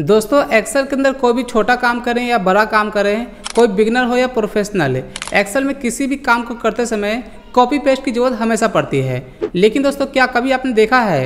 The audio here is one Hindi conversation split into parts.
दोस्तों एक्सेल के अंदर कोई भी छोटा काम करें या बड़ा काम करें कोई बिगनर हो या प्रोफेशनल है एक्सेल में किसी भी काम को करते समय कॉपी पेस्ट की ज़रूरत हमेशा पड़ती है लेकिन दोस्तों क्या कभी आपने देखा है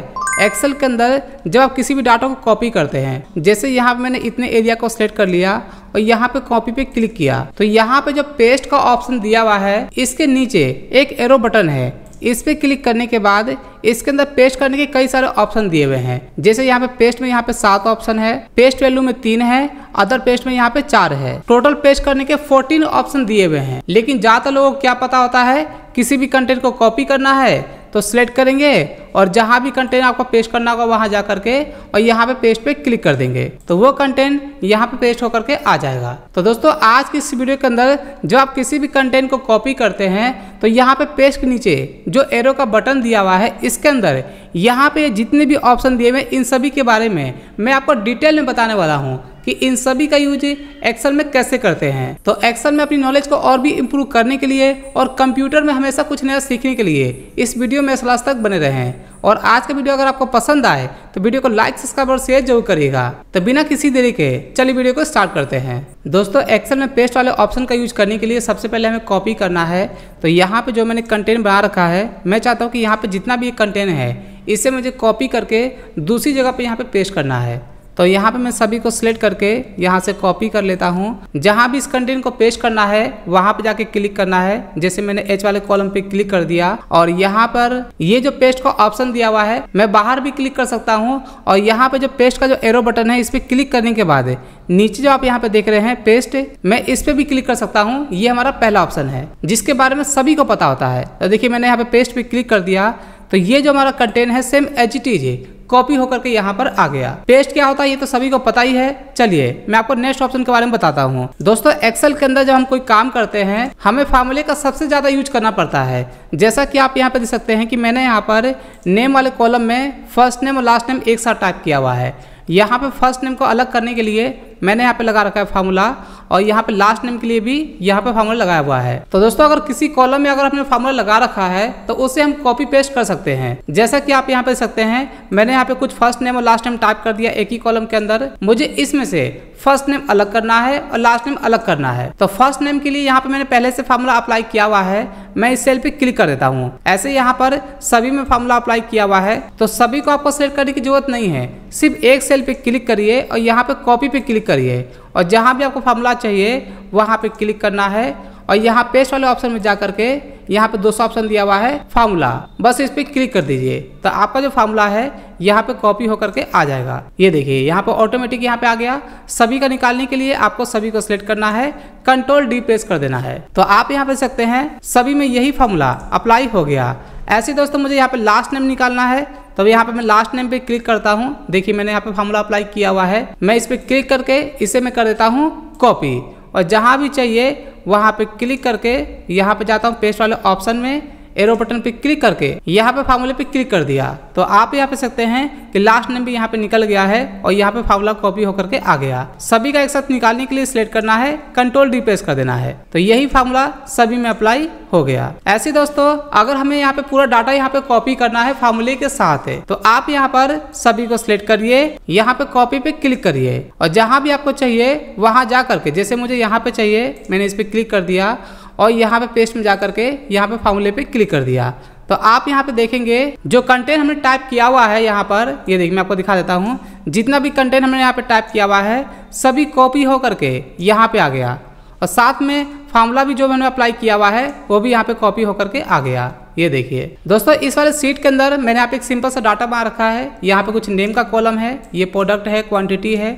एक्सेल के अंदर जब आप किसी भी डाटा को कॉपी करते हैं जैसे यहाँ मैंने इतने एरिया को सिलेक्ट कर लिया और यहाँ पे कॉपी पे क्लिक किया तो यहाँ पे जो पेस्ट का ऑप्शन दिया हुआ है इसके नीचे एक एरो बटन है इस पर क्लिक करने के बाद इसके अंदर पेस्ट करने के कई सारे ऑप्शन दिए हुए हैं जैसे यहाँ पे पेस्ट में यहाँ पे सात ऑप्शन है पेस्ट वैल्यू में तीन है अदर पेस्ट में यहाँ पे चार है टोटल पेस्ट करने के फोर्टीन ऑप्शन दिए हुए हैं लेकिन ज्यादातर लोगों को क्या पता होता है किसी भी कंटेंट को कॉपी करना है तो सिलेक्ट करेंगे और जहाँ भी कंटेंट आपको पेस्ट करना होगा वहाँ जा करके और यहाँ पे पेस्ट पे क्लिक कर देंगे तो वो कंटेंट यहाँ पे पेस्ट होकर के आ जाएगा तो दोस्तों आज की इस वीडियो के अंदर जब आप किसी भी कंटेंट को कॉपी करते हैं तो यहाँ पे पेस्ट के नीचे जो एरो का बटन दिया हुआ है इसके अंदर यहाँ पे जितने भी ऑप्शन दिए हुए इन सभी के बारे में मैं आपको डिटेल में बताने वाला हूँ कि इन सभी का यूज एक्सेल में कैसे करते हैं तो एक्सेल में अपनी नॉलेज को और भी इम्प्रूव करने के लिए और कंप्यूटर में हमेशा कुछ नया सीखने के लिए इस वीडियो में लास्ट तक बने रहें और आज का वीडियो अगर आपको पसंद आए तो वीडियो को लाइक सब्सक्राइब और शेयर जरूर करिएगा तो बिना किसी देरी के चलिए वीडियो को स्टार्ट करते हैं दोस्तों एक्सेल में पेस्ट वाले ऑप्शन का यूज करने के लिए सबसे पहले हमें कॉपी करना है तो यहाँ पे जो मैंने कंटेंट बना रखा है मैं चाहता हूँ कि यहाँ पे जितना भी कंटेंट है इसे मुझे कॉपी करके दूसरी जगह पर यहाँ पे पेस्ट करना है तो यहाँ पे मैं सभी को सिलेक्ट करके यहाँ से कॉपी कर लेता हूँ जहाँ भी इस कंटेंट को पेस्ट करना है वहाँ पे जाके क्लिक करना है जैसे मैंने एच वाले कॉलम पे क्लिक कर दिया और यहाँ पर ये जो पेस्ट का ऑप्शन दिया हुआ है मैं बाहर भी क्लिक कर सकता हूँ और यहाँ पे जो पेस्ट का जो एरो बटन है इस पर क्लिक करने के बाद नीचे जो आप यहाँ पे देख रहे हैं पेस्ट मैं इस पर भी क्लिक कर सकता हूँ ये हमारा पहला ऑप्शन है जिसके बारे में सभी को पता होता है तो देखिए मैंने यहाँ पे पेस्ट पे क्लिक कर दिया तो ये जो हमारा कंटेंट है सेम एच इट है कॉपी होकर के यहाँ पर आ गया पेस्ट क्या होता है ये तो सभी को पता ही है चलिए मैं आपको नेक्स्ट ऑप्शन के बारे में बताता हूँ दोस्तों एक्सेल के अंदर जब हम कोई काम करते हैं हमें फार्मूले का सबसे ज्यादा यूज करना पड़ता है जैसा कि आप यहाँ पे देख सकते हैं कि मैंने यहाँ पर नेम वाले कॉलम में फर्स्ट नेम और लास्ट नेम एक साथ टाइप किया हुआ है यहाँ पे फर्स्ट नेम को अलग करने के लिए मैंने यहाँ पे लगा रखा है फार्मूला और यहाँ पे लास्ट नेम के लिए भी यहाँ पे फार्मूला लगाया हुआ है तो दोस्तों अगर किसी कॉलम में अगर आपने फार्मूला लगा रखा है तो उसे हम कॉपी पेस्ट कर सकते हैं जैसा कि आप यहाँ पे सकते हैं मैंने यहाँ पे कुछ फर्स्ट नेम और लास्ट नेम टाइप कर दिया एक ही कॉलम के अंदर मुझे इसमें से फर्स्ट नेम अलग करना है और लास्ट नेम अलग करना है तो फर्स्ट नेम के लिए यहाँ पे मैंने पहले से फार्मूला अप्लाई किया हुआ है मैं इस सेल पे क्लिक कर देता हूँ ऐसे यहाँ पर सभी में फार्मूला अप्लाई किया हुआ है तो सभी को आपको सेलेक्ट करने की जरूरत नहीं है सिर्फ एक सेल पे क्लिक करिए और यहाँ पे कॉपी पे क्लिक करिए और जहाँ भी आपको फार्मूला चाहिए वहाँ पे क्लिक करना है और यहाँ पेस्ट वाले ऑप्शन में जा करके यहाँ पे सौ ऑप्शन दिया हुआ है फार्मूला बस इस पर क्लिक कर दीजिए तो आपका जो फार्मूला है यहाँ पे कॉपी होकर के आ जाएगा ये देखिए यहाँ पे ऑटोमेटिक यहाँ पे आ गया सभी का निकालने के लिए आपको सभी को सिलेक्ट करना है कंट्रोल डी प्रेस कर देना है तो आप यहाँ पे सकते हैं सभी में यही फार्मूला अप्लाई हो गया ऐसे दोस्तों मुझे यहाँ पे लास्ट नेम निकालना है तब तो यहाँ पे मैं लास्ट नेम पे क्लिक करता हूँ देखिए मैंने यहाँ पे फॉर्मूला अप्लाई किया हुआ है मैं इस पर क्लिक करके इसे मैं कर देता हूँ कॉपी और जहाँ भी चाहिए वहाँ पे क्लिक करके यहाँ पे जाता हूँ पेस्ट वाले ऑप्शन में एरो बटन पे क्लिक करके यहाँ पे फार्मूले पे क्लिक कर दिया तो आप यहाँ पे सकते हैं कि लास्ट नेम भी यहाँ पे निकल गया है और यहाँ पे फार्मूला कॉपी होकर के आ गया सभी का एक साथ निकालने के लिए सिलेक्ट करना है कंट्रोल डी कर देना है तो यही फार्मूला सभी में अप्लाई हो गया ऐसे दोस्तों अगर हमें यहाँ पे पूरा डाटा यहाँ पे कॉपी करना है फार्मूले के साथ है तो आप यहाँ पर सभी को सिलेक्ट करिए यहाँ पे कॉपी पे क्लिक करिए और जहाँ भी आपको चाहिए वहाँ जा करके जैसे मुझे यहाँ पे चाहिए मैंने इस पर क्लिक कर दिया और यहाँ पे पेस्ट में जा करके यहाँ पे फार्मूले पे क्लिक कर दिया तो आप यहाँ पे देखेंगे जो कंटेंट हमने टाइप किया हुआ है यहाँ पर ये यह देखिए मैं आपको दिखा देता हूँ जितना भी कंटेंट हमने यहाँ पे टाइप किया हुआ है सभी कॉपी हो करके यहाँ पे आ गया और साथ में फार्मूला भी जो मैंने अप्लाई किया हुआ है वो भी यहाँ पे कॉपी होकर के आ गया ये देखिए दोस्तों इस वाले सीट के अंदर मैंने यहाँ पे एक सिंपल सा डाटा बना रखा है यहाँ पे कुछ नेम का कॉलम है ये प्रोडक्ट है क्वांटिटी है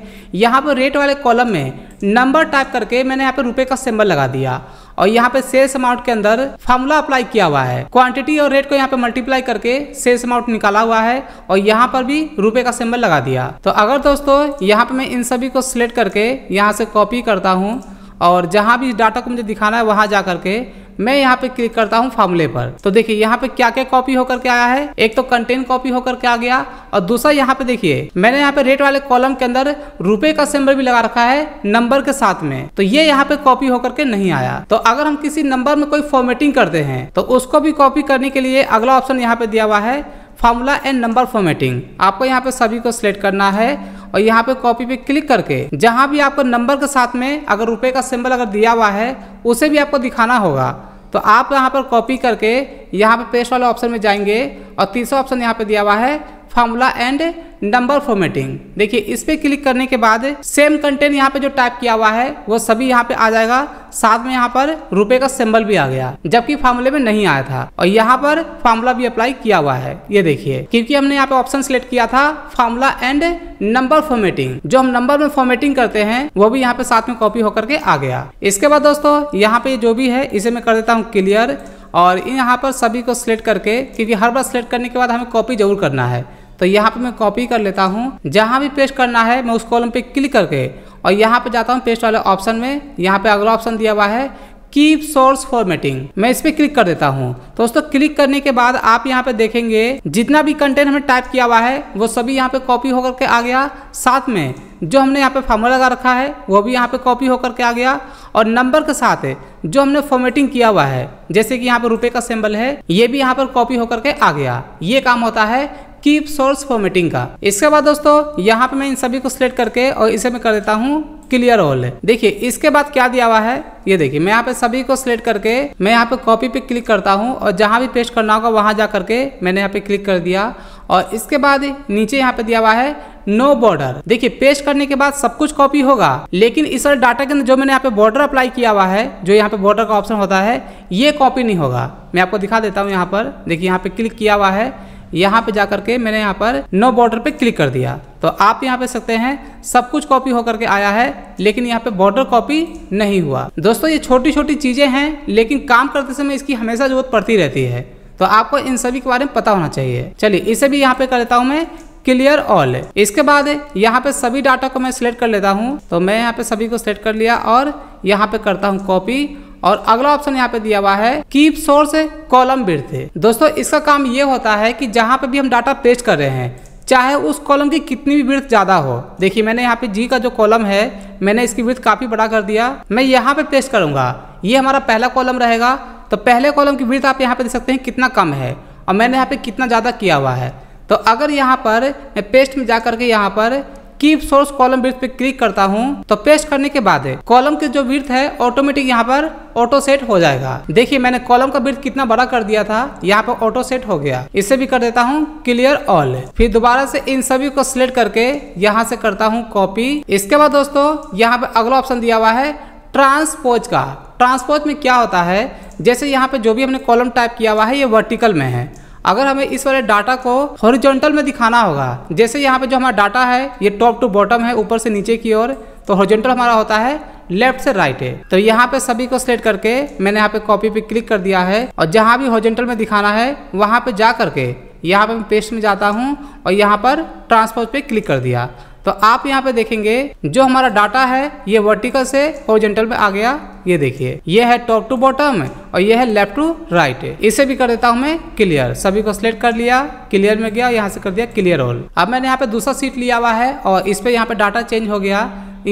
यहाँ पर रेट वाले कॉलम में नंबर टाइप करके मैंने यहाँ पे रुपए का सिंबल लगा दिया और यहाँ पे सेल्स अमाउंट के अंदर फार्मूला अप्लाई किया हुआ है क्वांटिटी और रेट को यहाँ पे मल्टीप्लाई करके सेल्स अमाउंट निकाला हुआ है और यहाँ पर भी रुपए का सिंबल लगा दिया तो अगर दोस्तों यहाँ पे मैं इन सभी को सिलेक्ट करके यहाँ से कॉपी करता हूँ और जहाँ भी डाटा को मुझे दिखाना है वहाँ जा करके मैं यहाँ पे क्लिक करता हूँ फॉर्मुले पर तो देखिए यहाँ पे क्या क्या कॉपी होकर के आया है एक तो कंटेंट कॉपी होकर के आ गया और दूसरा यहाँ पे देखिए मैंने यहाँ पे रेट वाले कॉलम के अंदर रुपए का सिंबल भी लगा रखा है नंबर के साथ में तो ये यहाँ पे कॉपी होकर के नहीं आया तो अगर हम किसी नंबर में कोई फॉर्मेटिंग करते हैं तो उसको भी कॉपी करने के लिए अगला ऑप्शन यहाँ पे दिया हुआ है फॉर्मूला एंड नंबर फॉर्मेटिंग आपको यहाँ पे सभी को सिलेक्ट करना है और यहाँ पे कॉपी पे क्लिक करके जहाँ भी आपको नंबर के साथ में अगर रुपए का सिंबल अगर दिया हुआ है उसे भी आपको दिखाना होगा तो आप यहाँ पर कॉपी करके यहाँ पर पेस्ट वाले ऑप्शन में जाएंगे और तीसरा ऑप्शन यहाँ पर दिया हुआ है फॉर्मूला एंड नंबर फॉर्मेटिंग देखिए इस पर क्लिक करने के बाद सेम कंटेंट यहाँ पे जो टाइप किया हुआ है वो सभी यहाँ पे आ जाएगा साथ में यहाँ पर रुपए का सिंबल भी आ गया जबकि फार्मूले में नहीं आया था और यहाँ पर फार्मूला भी अप्लाई किया हुआ है ये देखिए क्योंकि हमने यहाँ पे ऑप्शन सिलेक्ट किया था फार्मूला एंड नंबर फॉर्मेटिंग जो हम नंबर में फॉर्मेटिंग करते हैं वो भी यहाँ पे साथ में कॉपी होकर के आ गया इसके बाद दोस्तों यहाँ पे जो भी है इसे मैं कर देता हूँ क्लियर और यहाँ पर सभी को सिलेक्ट करके क्योंकि हर बार सिलेक्ट करने के बाद हमें कॉपी जरूर करना है तो यहाँ पे मैं कॉपी कर लेता हूँ जहाँ भी पेस्ट करना है मैं उस कॉलम पे क्लिक करके और यहाँ पे जाता हूँ पेस्ट वाले ऑप्शन में यहाँ पे अगला ऑप्शन दिया हुआ है कीप सोर्स फॉर्मेटिंग मैं इस पर क्लिक कर देता हूँ तो दोस्तों क्लिक करने के बाद आप यहाँ पे देखेंगे जितना भी कंटेंट हमने टाइप किया हुआ है वो सभी यहाँ पे कॉपी होकर के आ गया साथ में जो हमने यहाँ पे फॉर्मूला लगा रखा है वो भी यहाँ पे कॉपी होकर के आ गया और नंबर के साथ है जो हमने फॉर्मेटिंग किया हुआ है जैसे कि यहाँ पे रुपए का सिंबल है ये भी यहाँ पर कॉपी होकर के आ गया ये काम होता है कीप सोर्स फॉर्मेटिंग का इसके बाद दोस्तों यहाँ पे मैं इन सभी को सिलेक्ट करके और इसे मैं कर देता हूँ क्लियर ऑल देखिए इसके बाद क्या दिया हुआ है ये देखिए मैं यहाँ पे सभी को सिलेक्ट करके मैं यहाँ पे कॉपी पे क्लिक करता हूँ और जहाँ भी पेस्ट करना होगा वहाँ जा करके मैंने यहाँ पे क्लिक कर दिया और इसके बाद नीचे यहाँ पे दिया हुआ है नो बॉर्डर देखिए पेस्ट करने के बाद सब कुछ कॉपी होगा लेकिन इस वाले डाटा के अंदर जो मैंने यहाँ पे बॉर्डर अप्लाई किया हुआ है जो यहाँ पे बॉर्डर का ऑप्शन होता है ये कॉपी नहीं होगा मैं आपको दिखा देता हूँ यहाँ पर देखिए यहाँ पे क्लिक किया हुआ है यहाँ पे जाकर के मैंने यहाँ पर नो बॉर्डर पे क्लिक कर दिया तो आप यहाँ पे सकते हैं सब कुछ कॉपी होकर के आया है लेकिन यहाँ पे बॉर्डर कॉपी नहीं हुआ दोस्तों ये छोटी छोटी चीज़ें हैं लेकिन काम करते समय इसकी हमेशा जरूरत पड़ती रहती है तो आपको इन सभी के बारे में पता होना चाहिए चलिए इसे भी यहाँ पे कर लेता हूँ मैं क्लियर ऑल इसके बाद यहाँ पे सभी डाटा को मैं सिलेक्ट कर लेता हूँ तो मैं यहाँ पे सभी को सिलेक्ट कर लिया और यहाँ पे करता हूँ कॉपी और अगला ऑप्शन यहाँ पे दिया हुआ है कीप सोर्स कॉलम बिड़ते दोस्तों इसका काम ये होता है कि जहाँ पे भी हम डाटा पेस्ट कर रहे हैं चाहे उस कॉलम की कितनी भी वृत्त ज़्यादा हो देखिए मैंने यहाँ पे जी का जो कॉलम है मैंने इसकी वृत्त काफ़ी बड़ा कर दिया मैं यहाँ पे पेस्ट करूंगा ये हमारा पहला कॉलम रहेगा तो पहले कॉलम की वृत्त आप यहाँ पे देख सकते हैं कितना कम है और मैंने यहाँ पे कितना ज़्यादा किया हुआ है तो अगर यहाँ पर मैं पेस्ट में जा करके यहाँ पर की सोर्स कॉलम विर्थ पे क्लिक करता हूँ तो पेस्ट करने के बाद कॉलम के जो विर्थ है ऑटोमेटिक यहाँ पर ऑटो सेट हो जाएगा देखिए मैंने कॉलम का विर्थ कितना बड़ा कर दिया था यहाँ पर ऑटो सेट हो गया इसे भी कर देता हूँ क्लियर ऑल फिर दोबारा से इन सभी को सिलेक्ट करके यहाँ से करता हूँ कॉपी इसके बाद दोस्तों यहाँ पे अगला ऑप्शन दिया हुआ है ट्रांसपोज का ट्रांसपोज में क्या होता है जैसे यहाँ पे जो भी हमने कॉलम टाइप किया हुआ है ये वर्टिकल में है अगर हमें इस वाले डाटा को हॉरिजॉन्टल में दिखाना होगा जैसे यहाँ पे जो हमारा डाटा है ये टॉप टू बॉटम है ऊपर से नीचे की ओर तो हॉरिजॉन्टल हमारा होता है लेफ्ट से राइट है तो यहाँ पे सभी को सिलेक्ट करके मैंने यहाँ पे कॉपी पे क्लिक कर दिया है और जहाँ भी हॉरिजॉन्टल में दिखाना है वहाँ पे जा करके यहाँ पे मैं पेस्ट में जाता हूँ और यहाँ पर ट्रांसपोज पे क्लिक कर दिया तो आप यहाँ पे देखेंगे जो हमारा डाटा है ये वर्टिकल से हॉरिजेंटल में आ गया ये देखिए ये है टॉप टू बॉटम और ये है लेफ्ट टू राइट इसे भी कर देता हूँ मैं क्लियर सभी को सिलेक्ट कर लिया क्लियर में गया यहाँ से कर दिया क्लियर ऑल अब मैंने यहाँ पे दूसरा सीट लिया हुआ है और इस पर यहाँ पे डाटा चेंज हो गया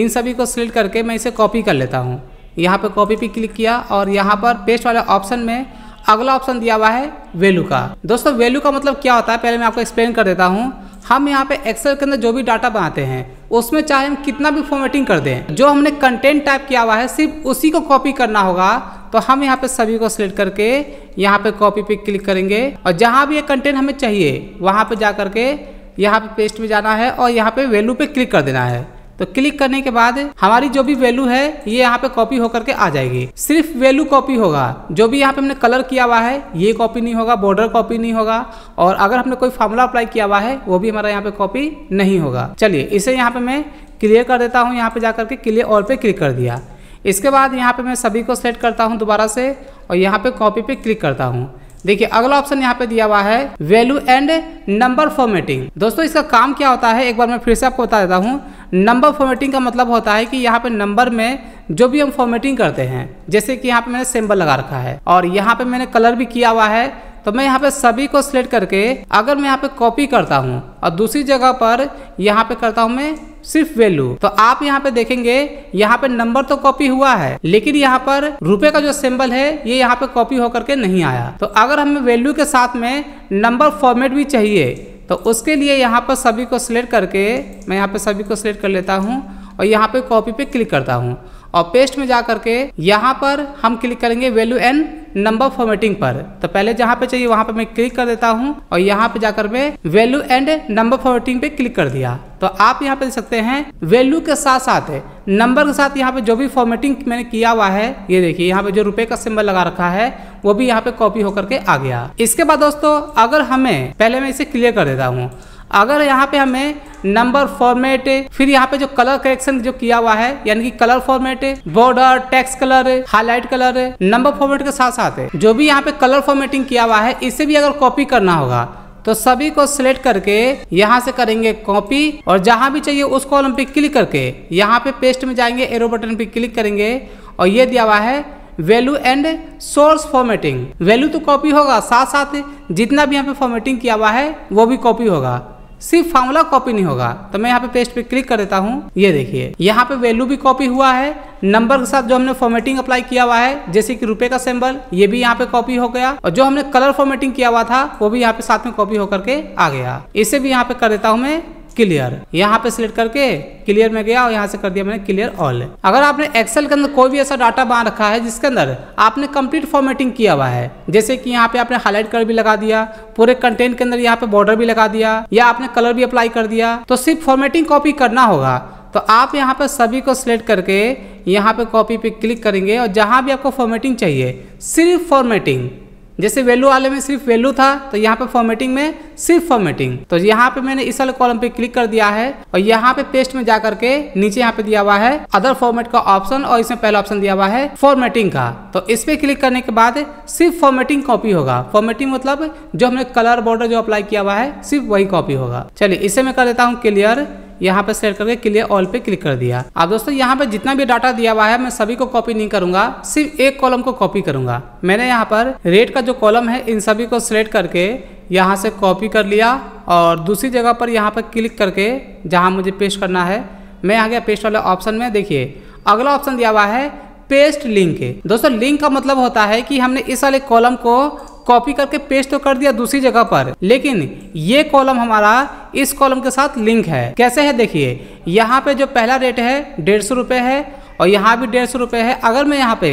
इन सभी को सिलेक्ट करके मैं इसे कॉपी कर लेता हूँ यहाँ पे कॉपी पे क्लिक किया और यहाँ पर पेस्ट वाले ऑप्शन में अगला ऑप्शन दिया हुआ है वैल्यू का दोस्तों वैल्यू का मतलब क्या होता है पहले मैं आपको एक्सप्लेन कर देता हूँ हम यहाँ पे एक्सेल के अंदर जो भी डाटा बनाते हैं उसमें चाहे हम कितना भी फॉर्मेटिंग कर दें जो हमने कंटेंट टाइप किया हुआ है सिर्फ उसी को कॉपी करना होगा तो हम यहाँ पे सभी को सिलेक्ट करके यहाँ पे कॉपी पे क्लिक करेंगे और जहाँ भी ये कंटेंट हमें चाहिए वहाँ पे जा करके यहाँ पे पेस्ट में जाना है और यहाँ पे वैल्यू पे क्लिक कर देना है तो क्लिक करने के बाद हमारी जो भी वैल्यू है ये यहाँ पे कॉपी होकर के आ जाएगी सिर्फ वैल्यू कॉपी होगा जो भी यहाँ पे हमने कलर किया हुआ है ये कॉपी नहीं होगा बॉर्डर कॉपी नहीं होगा और अगर हमने कोई फॉर्मूला अप्लाई किया हुआ है वो भी हमारा यहाँ पे कॉपी नहीं होगा चलिए इसे यहाँ पे मैं क्लियर कर देता हूँ यहाँ पे जाकर के क्लियर और पे क्लिक कर दिया इसके बाद यहाँ पे मैं सभी को सेट करता हूँ दोबारा से और यहाँ पे कॉपी पे क्लिक करता हूँ देखिए अगला ऑप्शन यहाँ पे दिया हुआ है वैल्यू एंड नंबर फॉर्मेटिंग दोस्तों इसका काम क्या होता है एक बार मैं फिर से आपको बता देता हूँ नंबर फॉर्मेटिंग का मतलब होता है कि यहाँ पे नंबर में जो भी हम फॉर्मेटिंग करते हैं जैसे कि यहाँ पे मैंने सिंबल लगा रखा है और यहाँ पे मैंने कलर भी किया हुआ है तो मैं यहाँ पे सभी को सिलेक्ट करके अगर मैं यहाँ पे कॉपी करता हूँ और दूसरी जगह पर यहाँ पे करता हूँ मैं सिर्फ वैल्यू तो आप यहाँ पे देखेंगे यहाँ पे नंबर तो कॉपी हुआ है लेकिन यहाँ पर रुपए का जो सिंबल है ये यहाँ पे कॉपी होकर के नहीं आया तो अगर हमें वैल्यू के साथ में नंबर फॉर्मेट भी चाहिए तो उसके लिए यहाँ पर सभी को सिलेक्ट करके मैं यहाँ पर सभी को सिलेक्ट कर लेता हूँ और यहाँ पर कॉपी पर क्लिक करता हूँ और पेस्ट में जा करके यहाँ पर हम क्लिक करेंगे वैल्यू एंड नंबर फॉर्मेटिंग पर तो पहले जहाँ पे चाहिए वहाँ पे मैं क्लिक कर देता हूँ और यहाँ पे जाकर मैं वैल्यू एंड नंबर फॉर्मेटिंग पे क्लिक कर दिया तो आप यहाँ पे देख सकते हैं वैल्यू के साथ साथ नंबर के साथ यहाँ पे जो भी फॉर्मेटिंग मैंने किया हुआ है ये देखिए यहाँ पे जो रुपए का सिंबल लगा रखा है वो भी यहाँ पे कॉपी होकर के आ गया इसके बाद दोस्तों अगर हमें पहले मैं इसे क्लियर कर देता हूँ अगर यहाँ पे हमें नंबर फॉर्मेट फिर यहाँ पे जो कलर करेक्शन जो किया हुआ है यानी कि colour format border text colour highlight colour number format के साथ साथ है जो भी यहाँ पे कलर फॉर्मेटिंग किया हुआ है इसे भी अगर कॉपी करना होगा तो सभी को सिलेक्ट करके यहाँ से करेंगे कॉपी और जहाँ भी चाहिए उस कॉलम पे क्लिक करके यहाँ पे पेस्ट में जाएंगे एरो बटन पे क्लिक करेंगे और ये दिया हुआ है value and source formatting value तो कॉपी होगा साथ साथ जितना भी यहाँ पे फॉर्मेटिंग किया हुआ है वो भी कॉपी होगा सिर्फ फार्मूला कॉपी नहीं होगा तो मैं यहाँ पे पेस्ट पे क्लिक कर देता हूँ ये देखिए यहाँ पे वैल्यू भी कॉपी हुआ है नंबर के साथ जो हमने फॉर्मेटिंग अप्लाई किया हुआ है जैसे कि रुपए का सिंबल ये भी यहाँ पे कॉपी हो गया और जो हमने कलर फॉर्मेटिंग किया हुआ था वो भी यहाँ पे साथ में कॉपी होकर के आ गया इसे भी यहाँ पे कर देता हूँ मैं क्लियर यहाँ पे सिलेक्ट करके क्लियर में गया और यहाँ से कर दिया मैंने क्लियर ऑल अगर आपने एक्सेल के अंदर कोई भी ऐसा डाटा बांध रखा है जिसके अंदर आपने कंप्लीट फॉर्मेटिंग किया हुआ है जैसे कि यहाँ पे आपने हाईलाइट कलर भी लगा दिया पूरे कंटेंट के अंदर यहाँ पे बॉर्डर भी लगा दिया या आपने कलर भी अप्लाई कर दिया तो सिर्फ फॉर्मेटिंग कॉपी करना होगा तो आप यहाँ पर सभी को सिलेक्ट करके यहाँ पे कॉपी पे क्लिक करेंगे और जहाँ भी आपको फॉर्मेटिंग चाहिए सिर्फ फॉर्मेटिंग जैसे वैल्यू वाले में सिर्फ वैल्यू था तो यहाँ पे फॉर्मेटिंग में सिर्फ फॉर्मेटिंग तो यहाँ पे मैंने इस वाले कॉलम पे क्लिक कर दिया है और यहाँ पे पेस्ट में जाकर के नीचे यहाँ पे दिया हुआ है अदर फॉर्मेट का ऑप्शन और इसमें पहला ऑप्शन दिया हुआ है फॉर्मेटिंग का तो इस पे क्लिक करने के बाद सिर्फ फॉर्मेटिंग कॉपी होगा फॉर्मेटिंग मतलब जो हमने कलर बॉर्डर जो अप्लाई किया हुआ है सिर्फ वही कॉपी होगा चलिए इसे मैं कर देता हूँ क्लियर यहाँ पे सेलेक्ट करके क्लियर ऑल पे क्लिक कर दिया अब दोस्तों यहाँ पे जितना भी डाटा दिया हुआ है मैं सभी को कॉपी नहीं करूंगा सिर्फ एक कॉलम को कॉपी करूंगा मैंने यहाँ पर रेट का जो कॉलम है इन सभी को सिलेक्ट करके यहाँ से कॉपी कर लिया और दूसरी जगह पर यहाँ पर क्लिक करके जहाँ मुझे पेस्ट करना है मैं आ गया पेस्ट वाले ऑप्शन में देखिए अगला ऑप्शन दिया हुआ है पेस्ट लिंक दोस्तों लिंक का मतलब होता है कि हमने इस वाले कॉलम को कॉपी करके पेस्ट तो कर दिया दूसरी जगह पर लेकिन ये कॉलम हमारा इस कॉलम के साथ लिंक है कैसे है देखिए यहाँ पे जो पहला रेट है डेढ़ सौ रुपये है और यहाँ भी डेढ़ सौ रुपये है अगर मैं यहाँ पे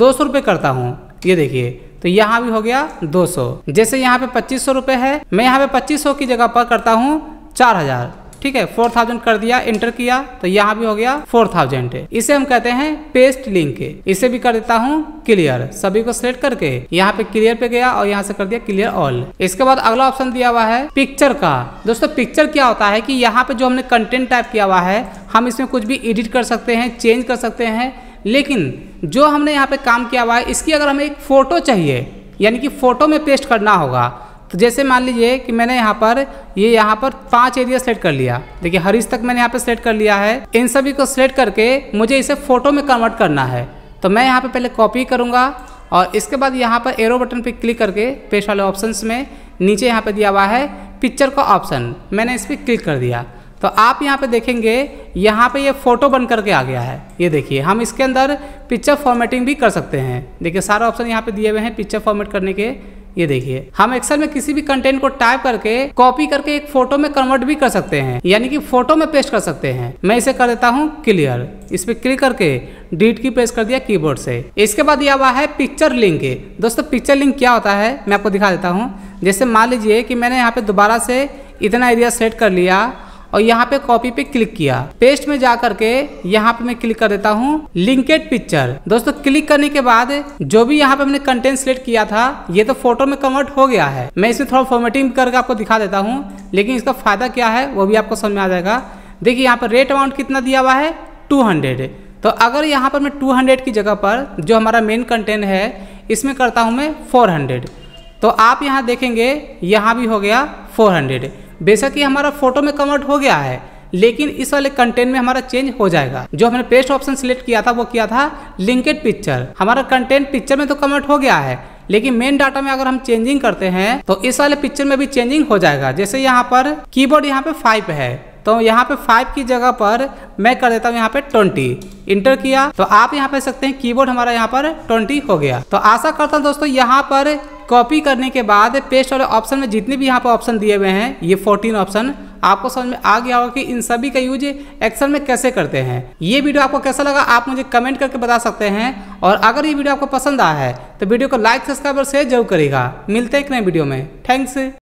दो सौ रुपये करता हूँ ये देखिए तो यहाँ भी हो गया सौ जैसे यहाँ पे पच्चीस सौ रुपये है मैं यहाँ पे पच्चीस सौ की जगह पर करता हूँ चार हजार ठीक है फोर थाउजेंड कर दिया एंटर किया तो यहाँ भी हो गया फोर थाउजेंड इसे हम कहते हैं पेस्ट लिंक इसे भी कर देता हूँ क्लियर सभी को सिलेक्ट करके यहाँ पे क्लियर पे गया और यहाँ से कर दिया क्लियर ऑल इसके बाद अगला ऑप्शन दिया हुआ है पिक्चर का दोस्तों पिक्चर क्या होता है कि यहाँ पे जो हमने कंटेंट टाइप किया हुआ है हम इसमें कुछ भी एडिट कर सकते हैं चेंज कर सकते हैं लेकिन जो हमने यहाँ पे काम किया हुआ है इसकी अगर हमें एक फ़ोटो चाहिए यानी कि फ़ोटो में पेस्ट करना होगा तो जैसे मान लीजिए कि मैंने यहाँ पर ये यह यहाँ पर पांच एरिया सेलेक्ट कर लिया देखिए हरीश तक मैंने यहाँ पे सेलेक्ट कर लिया है इन सभी को सेलेक्ट करके मुझे इसे फ़ोटो में कन्वर्ट करना है तो मैं यहाँ पे पहले कॉपी करूँगा और इसके बाद यहाँ पर एरो बटन पे क्लिक करके पेश वाले ऑप्शन में नीचे यहाँ पर दिया हुआ है पिक्चर का ऑप्शन मैंने इस पर क्लिक कर दिया तो आप यहाँ पे देखेंगे यहाँ पे ये यह फ़ोटो बन करके आ गया है ये देखिए हम इसके अंदर पिक्चर फॉर्मेटिंग भी कर सकते हैं देखिए सारा ऑप्शन यहाँ पे दिए हुए हैं पिक्चर फॉर्मेट करने के ये देखिए हम एक्सेल में किसी भी कंटेंट को टाइप करके कॉपी करके एक फोटो में कन्वर्ट भी कर सकते हैं यानी कि फोटो में पेस्ट कर सकते हैं मैं इसे कर देता हूँ क्लियर इस पर क्लिक करके डिट की प्रेस कर दिया कीबोर्ड से इसके बाद यह हुआ है पिक्चर लिंक दोस्तों पिक्चर लिंक क्या होता है मैं आपको दिखा देता हूँ जैसे मान लीजिए कि मैंने यहाँ पे दोबारा से इतना एरिया सेट कर लिया और यहाँ पे कॉपी पे क्लिक किया पेस्ट में जा करके यहाँ पे मैं क्लिक कर देता हूँ लिंकेड पिक्चर दोस्तों क्लिक करने के बाद जो भी यहाँ पे हमने कंटेंट सिलेक्ट किया था ये तो फोटो में कन्वर्ट हो गया है मैं इसे थोड़ा फॉर्मेटिंग करके आपको दिखा देता हूँ लेकिन इसका फायदा क्या है वो भी आपको समझ में आ जाएगा देखिए यहाँ पर रेट अमाउंट कितना दिया हुआ है टू तो अगर यहाँ पर मैं टू की जगह पर जो हमारा मेन कंटेंट है इसमें करता हूँ मैं फोर तो आप यहाँ देखेंगे यहाँ भी हो गया 400 बेशक ही हमारा फोटो में कन्वर्ट हो गया है लेकिन इस वाले कंटेंट में हमारा चेंज हो जाएगा जो हमने पेस्ट ऑप्शन सिलेक्ट किया था वो किया था लिंकेड पिक्चर हमारा कंटेंट पिक्चर में तो कन्वर्ट हो गया है लेकिन मेन डाटा में अगर हम चेंजिंग करते हैं तो इस वाले पिक्चर में भी चेंजिंग हो जाएगा जैसे यहाँ पर कीबोर्ड यहाँ पे फाइव है तो यहाँ पे फाइव की जगह पर मैं कर देता हूँ यहाँ पे ट्वेंटी इंटर किया तो आप यहाँ पे सकते हैं कीबोर्ड हमारा यहाँ पर ट्वेंटी हो गया तो आशा करता हूँ दोस्तों यहाँ पर कॉपी करने के बाद पेस्ट वाले ऑप्शन में जितने भी यहाँ पर ऑप्शन दिए हुए हैं ये 14 ऑप्शन आपको समझ में आ गया होगा कि इन सभी का यूज एक्सेल में कैसे करते हैं ये वीडियो आपको कैसा लगा आप मुझे कमेंट करके बता सकते हैं और अगर ये वीडियो आपको पसंद आया है तो वीडियो को लाइक सब्सक्राइब और शेयर जरूर करेगा मिलते हैं एक नए वीडियो में थैंक्स